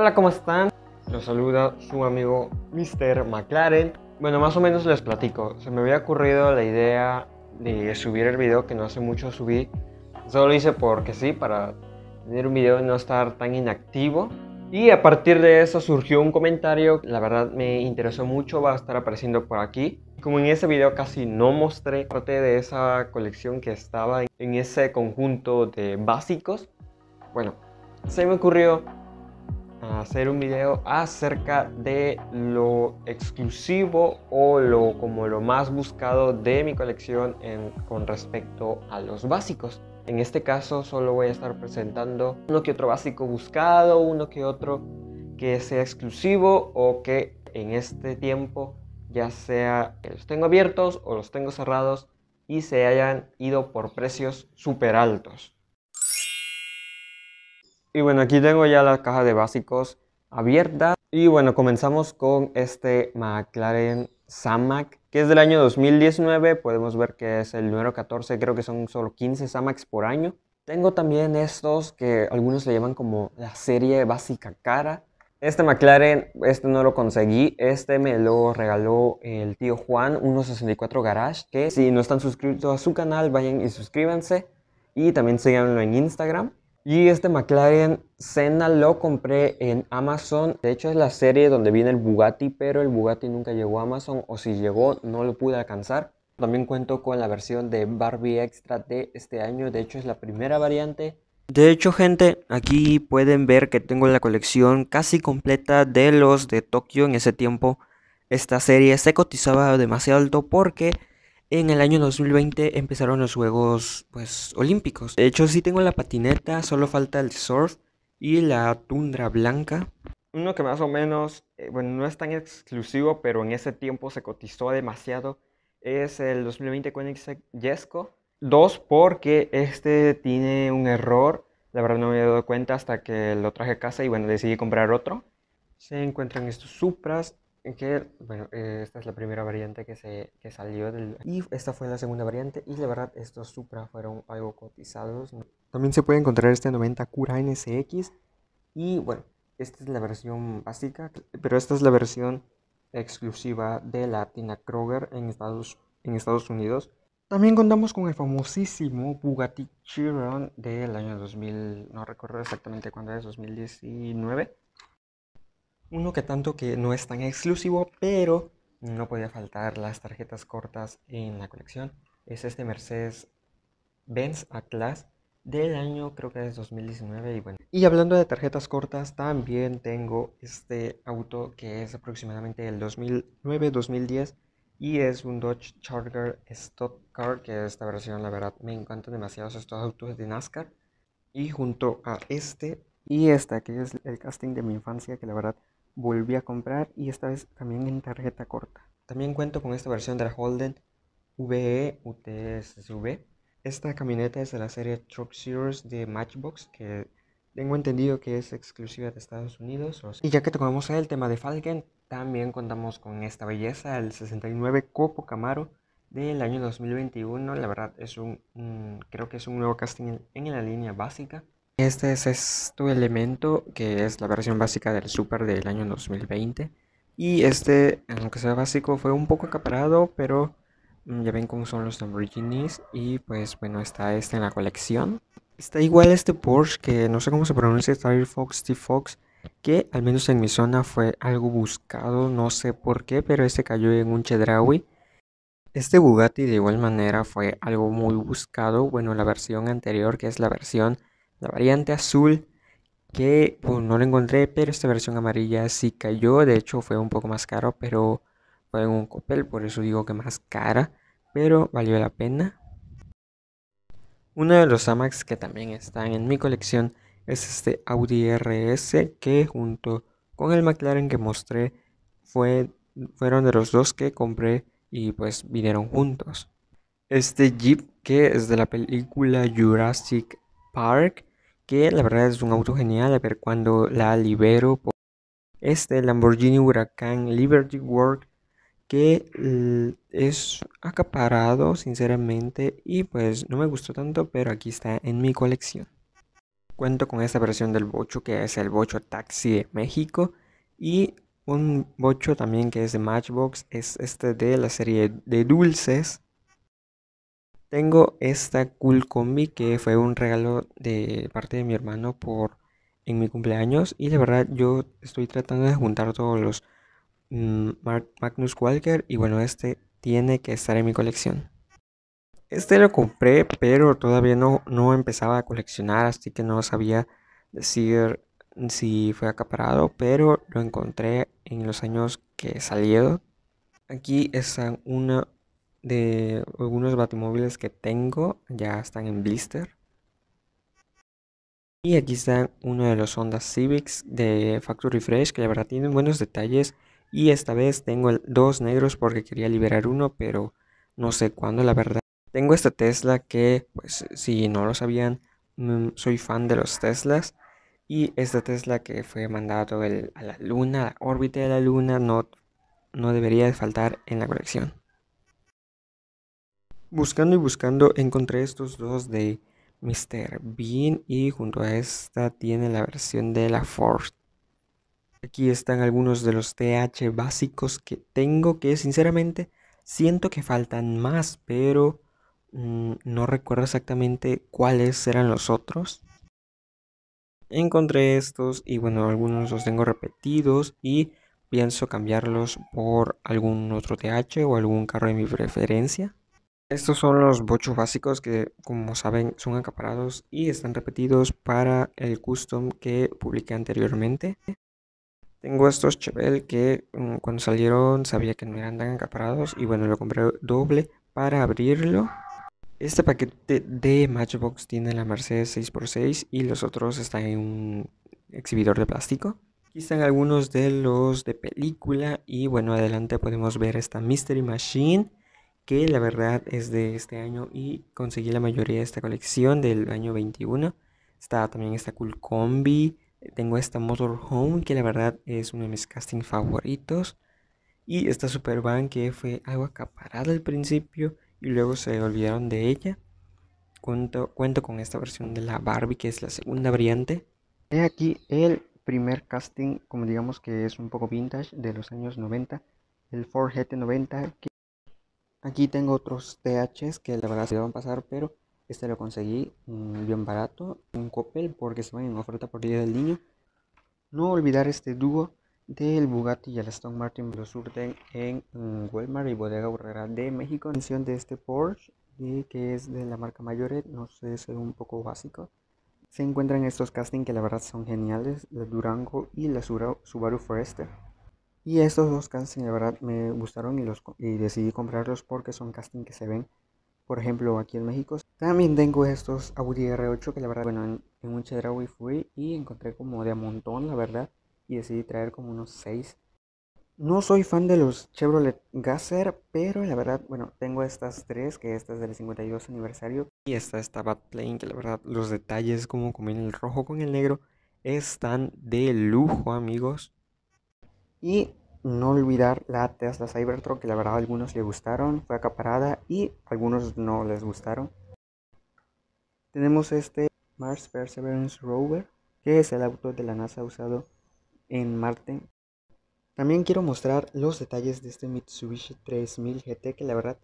Hola, ¿cómo están? Los saluda su amigo Mr. McLaren. Bueno, más o menos les platico. Se me había ocurrido la idea de subir el video que no hace mucho subí. Solo lo hice porque sí, para tener un video y no estar tan inactivo. Y a partir de eso surgió un comentario, la verdad me interesó mucho, va a estar apareciendo por aquí. Como en ese video casi no mostré parte de esa colección que estaba en ese conjunto de básicos, bueno, se me ocurrió hacer un video acerca de lo exclusivo o lo como lo más buscado de mi colección con respecto a los básicos. En este caso solo voy a estar presentando uno que otro básico buscado, uno que otro que sea exclusivo o que en este tiempo ya sea que los tengo abiertos o los tengo cerrados y se hayan ido por precios súper altos. Y bueno, aquí tengo ya la caja de básicos abierta. Y bueno, comenzamos con este McLaren Samac, que es del año 2019. Podemos ver que es el número 14, creo que son solo 15 Samacs por año. Tengo también estos que algunos le llaman como la serie básica cara. Este McLaren, este no lo conseguí, este me lo regaló el tío Juan 164 Garage, que si no están suscritos a su canal, vayan y suscríbanse. Y también síganlo en Instagram. Y este McLaren Senna lo compré en Amazon. De hecho es la serie donde viene el Bugatti, pero el Bugatti nunca llegó a Amazon o si llegó no lo pude alcanzar. También cuento con la versión de Barbie Extra de este año. De hecho es la primera variante. De hecho, gente, aquí pueden ver que tengo la colección casi completa de los de Tokio en ese tiempo. Esta serie se cotizaba demasiado alto porque en el año 2020 empezaron los Juegos pues, Olímpicos. De hecho, sí tengo la patineta, solo falta el surf y la tundra blanca. Uno que más o menos, eh, bueno, no es tan exclusivo, pero en ese tiempo se cotizó demasiado, es el 2020 Koenigsegg Jesko. Dos, porque este tiene un error. La verdad no me había dado cuenta hasta que lo traje a casa y bueno, decidí comprar otro. Se encuentran estos Supras que, bueno, eh, esta es la primera variante que, se, que salió del... Y esta fue la segunda variante y la verdad estos Supra fueron algo cotizados. También se puede encontrar este 90 Cura NSX y bueno, esta es la versión básica, pero esta es la versión exclusiva de la Tina Kroger en Estados, en Estados Unidos. También contamos con el famosísimo Bugatti Chiron del año 2000, no recuerdo exactamente cuándo es, 2019. Uno que tanto que no es tan exclusivo, pero no podía faltar las tarjetas cortas en la colección. Es este Mercedes Benz Atlas del año creo que es 2019 y bueno. Y hablando de tarjetas cortas, también tengo este auto que es aproximadamente del 2009-2010 y es un Dodge Charger Stock Car que esta versión la verdad me encantan demasiado estos autos de NASCAR y junto a este y esta que es el casting de mi infancia que la verdad volví a comprar y esta vez también en tarjeta corta. También cuento con esta versión de la Holden VE UTSV. Esta camioneta es de la serie Truck Series de Matchbox que tengo entendido que es exclusiva de Estados Unidos. Y ya que tocamos el tema de Falcon, también contamos con esta belleza, el 69 Copo Camaro del año 2021. La verdad es un, mm, creo que es un nuevo casting en la línea básica. Este es, este elemento, que es la versión básica del Super del año 2020. Y este, aunque que sea básico, fue un poco acaparado, pero mm, ya ven cómo son los Lamborghinis. Y pues bueno, está este en la colección. Está igual este Porsche, que no sé cómo se pronuncia, Fox T-Fox, que al menos en mi zona fue algo buscado, no sé por qué, pero este cayó en un chedrawi. Este Bugatti de igual manera fue algo muy buscado, bueno, la versión anterior, que es la versión la variante azul que pues, no la encontré, pero esta versión amarilla sí cayó. De hecho, fue un poco más caro, pero fue en un copel, por eso digo que más cara, pero valió la pena. Uno de los AMAX que también están en mi colección es este Audi RS que junto con el McLaren que mostré fue, fueron de los dos que compré y pues vinieron juntos. Este Jeep que es de la película Jurassic Park que la verdad es un auto genial, a ver cuando la libero. este Lamborghini Huracán Liberty Work que mm, es acaparado sinceramente y pues no me gustó tanto pero aquí está en mi colección. Cuento con esta versión del bocho que es el bocho taxi de México y un bocho también que es de Matchbox es este de la serie de dulces tengo esta Cool Combi que fue un regalo de parte de mi hermano por en mi cumpleaños y la verdad yo estoy tratando de juntar todos los mm, Magnus Walker y bueno este tiene que estar en mi colección. Este lo compré pero todavía no, no empezaba a coleccionar así que no sabía decir si fue acaparado pero lo encontré en los años que salió. Aquí están una, de algunos batimóviles que tengo, ya están en blister. Y aquí está uno de los Honda Civics de Factory Fresh, que la verdad tienen buenos detalles. Y esta vez tengo dos negros porque quería liberar uno, pero no sé cuándo, la verdad. Tengo esta Tesla que, pues si no lo sabían, mm, soy fan de los Teslas. Y esta Tesla que fue mandado a la luna, a la órbita de la luna, no, no debería faltar en la colección. Buscando y buscando encontré estos dos de Mr. Bean y junto a esta tiene la versión de la Ford. Aquí están algunos de los TH básicos que tengo que sinceramente siento que faltan más, pero mm, no recuerdo exactamente cuáles serán los otros. Encontré estos y bueno, algunos los tengo repetidos y pienso cambiarlos por algún otro TH o algún carro de mi preferencia. Estos son los bochos básicos que, como saben, son acaparados y están repetidos para el custom que publiqué anteriormente. Tengo estos Chevel que mm, cuando salieron sabía que no eran tan acaparados y bueno, lo compré doble para abrirlo. Este paquete de Matchbox tiene la Mercedes 6x6 y los otros están en un exhibidor de plástico. Aquí están algunos de los de película y bueno, adelante podemos ver esta Mystery Machine que la verdad es de este año y conseguí la mayoría de esta colección del año 21. Está también esta Cool Combi, eh, tengo esta home que la verdad es uno de mis casting favoritos y esta van que fue algo acaparada al principio y luego se olvidaron de ella. Cuento, cuento con esta versión de la Barbie que es la segunda variante. He aquí el primer casting, como digamos que es un poco vintage de los años 90, el Ford GT90 que Aquí tengo otros THs que la verdad se van a pasar, pero este lo conseguí bien barato, un copel porque estaba en oferta por Día del Niño. No olvidar este dúo del Bugatti y el Aston Martin lo surten en Walmart y Bodega Urrera de México. edición de este Porsche, eh, que es de la marca Mayoret, no sé, es un poco básico. Se encuentran estos castings que la verdad son geniales, la Durango y la Subaru Forester. Y estos dos castings, la verdad, me gustaron y, los, y decidí comprarlos porque son casting que se ven, por ejemplo, aquí en México. También tengo estos Audi R8 que la verdad, bueno, en, un un Chedraui fui y encontré como de a montón, la verdad, y decidí traer como unos 6. No soy fan de los Chevrolet Gasser, pero la verdad, bueno, tengo estas tres, que esta es del 52 aniversario. Y esta está Bad Plane, que la verdad, los detalles, como combina el rojo con el negro, están de lujo, amigos. Y no olvidar la Tesla cybertron que la verdad a algunos le gustaron, fue acaparada y algunos no les gustaron. Tenemos este Mars Perseverance Rover, que es el auto de la NASA usado en Marte. También quiero mostrar los detalles de este Mitsubishi 3000 GT, que la verdad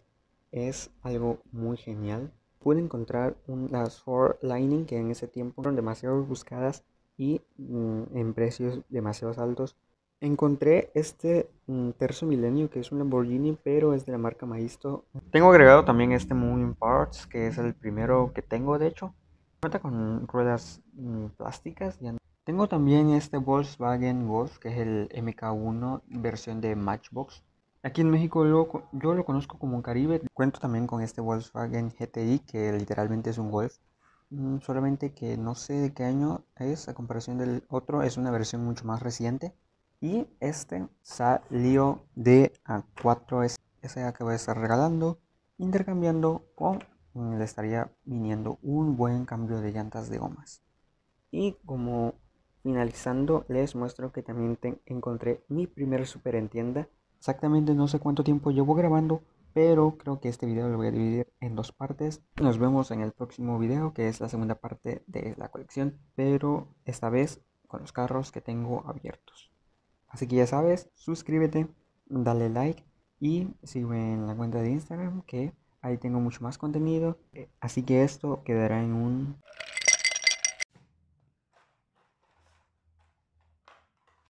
es algo muy genial. Pude encontrar las Ford Lining, que en ese tiempo fueron demasiado buscadas y mm, en precios demasiado altos Encontré este tercio mm, Terzo Milenio que es un Lamborghini pero es de la marca Maisto. Tengo agregado también este Moving Parts que es el primero que tengo de hecho. Cuenta con ruedas mm, plásticas. Tengo también este Volkswagen Golf que es el MK1 versión de Matchbox. Aquí en México yo lo conozco como un Caribe. Cuento también con este Volkswagen GTI que literalmente es un Golf mm, solamente que no sé de qué año es a comparación del otro, es una versión mucho más reciente. Y este salió de a 4 esa que voy a estar regalando, intercambiando o le estaría viniendo un buen cambio de llantas de gomas. Y como finalizando, les muestro que también encontré mi primer super en tienda. Exactamente no sé cuánto tiempo llevo grabando, pero creo que este video lo voy a dividir en dos partes. Nos vemos en el próximo video, que es la segunda parte de la colección, pero esta vez con los carros que tengo abiertos. Así que ya sabes, suscríbete, dale like y sígueme en la cuenta de Instagram que ahí tengo mucho más contenido. Eh, así que esto quedará en un